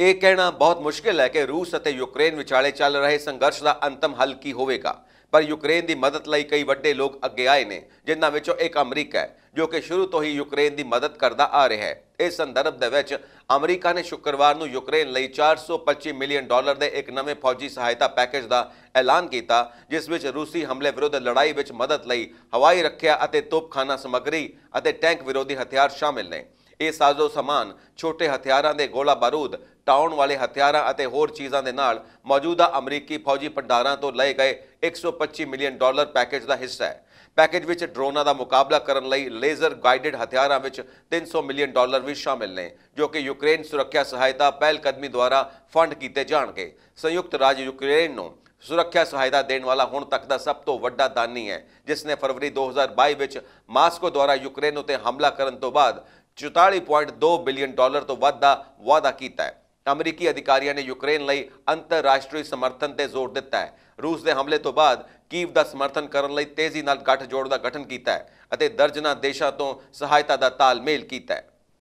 ਇਹ ਕਹਿਣਾ ਬਹੁਤ ਮੁਸ਼ਕਿਲ ਹੈ ਕਿ ਰੂਸ ਅਤੇ ਯੂਕਰੇਨ ਵਿਚਾਲੇ ਚੱਲ ਰਹੇ ਸੰਘਰਸ਼ ਦਾ ਅੰਤਮ ਹੱਲ ਕੀ ਹੋਵੇਗਾ ਪਰ ਯੂਕਰੇਨ ਦੀ ਮਦਦ ਲਈ ਕਈ ਵੱਡੇ ਲੋਕ ਅੱਗੇ ਆਏ ਨੇ ਜਿਨ੍ਹਾਂ ਵਿੱਚੋਂ ਇੱਕ ਅਮਰੀਕਾ ਹੈ ਜੋ ਕਿ ਸ਼ੁਰੂ ਤੋਂ ਹੀ ਯੂਕਰੇਨ ਦੀ ਮਦਦ ਕਰਦਾ ਆ ਰਿਹਾ ਹੈ ਇਸ ਸੰਦਰਭ ਦੇ ਵਿੱਚ ਅਮਰੀਕਾ ਨੇ ਸ਼ੁੱਕਰਵਾਰ ਨੂੰ ਯੂਕਰੇਨ ਲਈ 425 ਮਿਲੀਅਨ ਡਾਲਰ ਦੇ ਇੱਕ ਨਵੇਂ ਫੌਜੀ ਸਹਾਇਤਾ ਪੈਕੇਜ ਦਾ ਐਲਾਨ ਕੀਤਾ ਜਿਸ ਵਿੱਚ ਰੂਸੀ ਹਮਲੇ ਵਿਰੁੱਧ ਲੜਾਈ ਵਿੱਚ ਮਦਦ ਲਈ ਹਵਾਈ ਰੱਖਿਆ ਅਤੇ ਤੋਪਖਾਨਾ ਸਮੱਗਰੀ ਅਤੇ ਟੈਂਕ ਵਿਰੋਧੀ ਹਥਿਆਰ ਸ਼ਾਮਿਲ ਨੇ ਇਹ ਸਾਜ਼ੋ ਸਮਾਨ ਛੋਟੇ ਹਥਿਆਰਾਂ ਦੇ ਗੋਲਾ ਬਾਰੂਦ ਟਾਉਣ ਵਾਲੇ ਹਥਿਆਰਾਂ ਅਤੇ ਹੋਰ ਚੀਜ਼ਾਂ ਦੇ ਨਾਲ ਮੌਜੂਦਾ ਅਮਰੀਕੀ ਫੌਜੀ ਪੰਡਾਰਾਂ ਤੋਂ ਲਏ ਗਏ 125 ਮਿਲੀਅਨ ਡਾਲਰ ਪੈਕੇਜ ਦਾ ਹਿੱਸਾ ਹੈ ਪੈਕੇਜ ਵਿੱਚ ਡਰੋਨਾਂ ਦਾ ਮੁਕਾਬਲਾ ਕਰਨ ਲਈ ਲੇਜ਼ਰ ਗਾਈਡਡ ਹਥਿਆਰਾਂ ਵਿੱਚ 300 ਮਿਲੀਅਨ ਡਾਲਰ ਵੀ ਸ਼ਾਮਿਲ ਨੇ ਜੋ ਕਿ ਯੂਕਰੇਨ ਸੁਰੱਖਿਆ ਸਹਾਇਤਾ ਪਹਿਲ ਕਦਮੀ ਦੁਆਰਾ ਫੰਡ ਕੀਤੇ ਜਾਣਗੇ ਸੰਯੁਕਤ ਰਾਜ ਯੂਕਰੇਨ ਨੂੰ ਸੁਰੱਖਿਆ ਸਹਾਇਤਾ ਦੇਣ ਵਾਲਾ ਹੁਣ ਤੱਕ ਦਾ ਸਭ ਤੋਂ ਵੱਡਾ ਦਾਨੀ ਹੈ ਜਿਸ ਨੇ ਫਰਵਰੀ 2022 ਵਿੱਚ ਮਾਸਕੋ ਦੁਆਰਾ ਯੂਕਰੇਨ ਉਤੇ ਹਮਲਾ ਕਰਨ ਤੋਂ ਬਾਅਦ 44.2 ਬਿਲੀਅਨ ਡਾਲਰ ਤੋਂ ਵੱਧ ਦਾ ਵਾਅਦਾ ਕੀਤਾ ਹੈ ਅਮਰੀਕੀ ਅਧਿਕਾਰੀਆਂ ਨੇ ਯੂਕਰੇਨ ਲਈ ਅੰਤਰਰਾਸ਼ਟਰੀ ਸਮਰਥਨ ਤੇ ਜ਼ੋਰ ਦਿੱਤਾ ਹੈ ਰੂਸ ਦੇ ਹਮਲੇ ਤੋਂ ਬਾਅਦ ਕੀਵ ਦਾ ਸਮਰਥਨ ਕਰਨ ਲਈ ਤੇਜ਼ੀ ਨਾਲ ਗੱਠਜੋੜ ਦਾ ਗਠਨ ਕੀਤਾ ਹੈ ਅਤੇ ਦਰਜਨਾਂ ਦੇਸ਼ਾਂ ਤੋਂ ਸਹਾਇਤਾ ਦਾ ਤਾਲਮੇਲ ਕੀਤਾ ਹੈ